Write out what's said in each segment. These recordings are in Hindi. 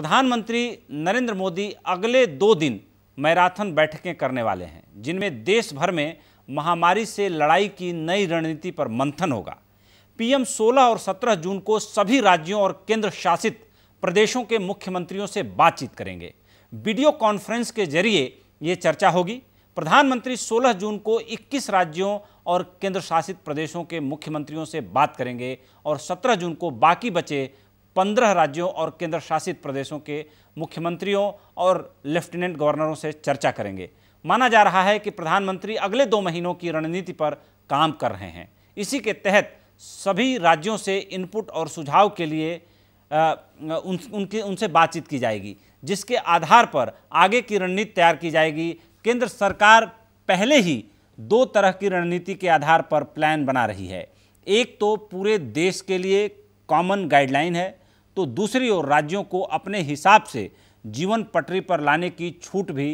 प्रधानमंत्री नरेंद्र मोदी अगले दो दिन मैराथन बैठकें करने वाले हैं जिनमें देश भर में महामारी से लड़ाई की नई रणनीति पर मंथन होगा पीएम 16 और 17 जून को सभी राज्यों और केंद्र शासित प्रदेशों के मुख्यमंत्रियों से बातचीत करेंगे वीडियो कॉन्फ्रेंस के जरिए ये चर्चा होगी प्रधानमंत्री 16 जून को 21 राज्यों और केंद्र शासित प्रदेशों के मुख्यमंत्रियों से बात करेंगे और 17 जून को बाकी बचे पंद्रह राज्यों और केंद्र शासित प्रदेशों के मुख्यमंत्रियों और लेफ्टिनेंट गवर्नरों से चर्चा करेंगे माना जा रहा है कि प्रधानमंत्री अगले दो महीनों की रणनीति पर काम कर रहे हैं इसी के तहत सभी राज्यों से इनपुट और सुझाव के लिए आ, उन, उनके उनसे बातचीत की जाएगी जिसके आधार पर आगे की रणनीति तैयार की जाएगी केंद्र सरकार पहले ही दो तरह की रणनीति के आधार पर प्लान बना रही है एक तो पूरे देश के लिए कॉमन गाइडलाइन है तो दूसरी ओर राज्यों को अपने हिसाब से जीवन पटरी पर लाने की छूट भी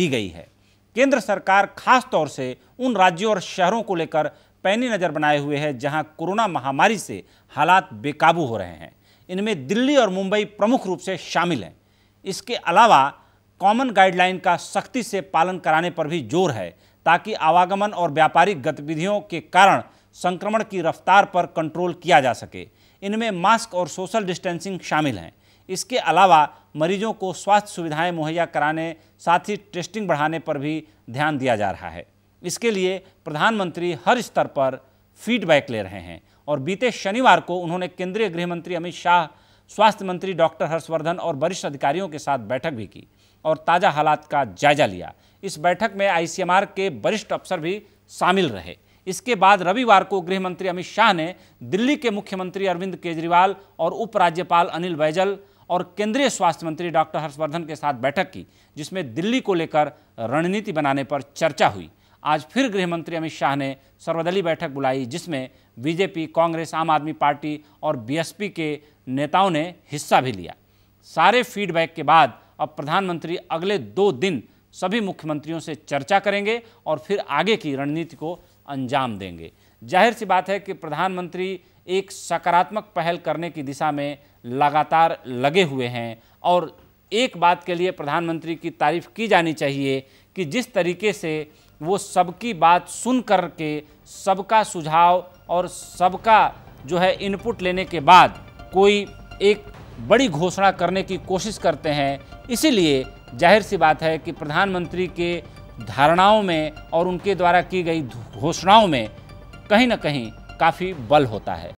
दी गई है केंद्र सरकार खास तौर से उन राज्यों और शहरों को लेकर पैनी नज़र बनाए हुए है जहां कोरोना महामारी से हालात बेकाबू हो रहे हैं इनमें दिल्ली और मुंबई प्रमुख रूप से शामिल हैं इसके अलावा कॉमन गाइडलाइन का सख्ती से पालन कराने पर भी जोर है ताकि आवागमन और व्यापारिक गतिविधियों के कारण संक्रमण की रफ्तार पर कंट्रोल किया जा सके इनमें मास्क और सोशल डिस्टेंसिंग शामिल हैं इसके अलावा मरीजों को स्वास्थ्य सुविधाएं मुहैया कराने साथ ही टेस्टिंग बढ़ाने पर भी ध्यान दिया जा रहा है इसके लिए प्रधानमंत्री हर स्तर पर फीडबैक ले रहे हैं और बीते शनिवार को उन्होंने केंद्रीय गृह मंत्री अमित शाह स्वास्थ्य मंत्री डॉक्टर हर्षवर्धन और वरिष्ठ अधिकारियों के साथ बैठक भी की और ताज़ा हालात का जायजा लिया इस बैठक में आईसीएमआर के वरिष्ठ अफसर भी शामिल रहे इसके बाद रविवार को गृह मंत्री अमित शाह ने दिल्ली के मुख्यमंत्री अरविंद केजरीवाल और उपराज्यपाल अनिल बैजल और केंद्रीय स्वास्थ्य मंत्री डॉक्टर हर्षवर्धन के साथ बैठक की जिसमें दिल्ली को लेकर रणनीति बनाने पर चर्चा हुई आज फिर गृह मंत्री अमित शाह ने सर्वदलीय बैठक बुलाई जिसमें बीजेपी कांग्रेस आम आदमी पार्टी और बीएसपी के नेताओं ने हिस्सा भी लिया सारे फीडबैक के बाद अब प्रधानमंत्री अगले दो दिन सभी मुख्यमंत्रियों से चर्चा करेंगे और फिर आगे की रणनीति को अंजाम देंगे जाहिर सी बात है कि प्रधानमंत्री एक सकारात्मक पहल करने की दिशा में लगातार लगे हुए हैं और एक बात के लिए प्रधानमंत्री की तारीफ की जानी चाहिए कि जिस तरीके से वो सबकी बात सुन कर के सबका सुझाव और सबका जो है इनपुट लेने के बाद कोई एक बड़ी घोषणा करने की कोशिश करते हैं इसीलिए जाहिर सी बात है कि प्रधानमंत्री के धारणाओं में और उनके द्वारा की गई घोषणाओं में कहीं ना कहीं काफ़ी बल होता है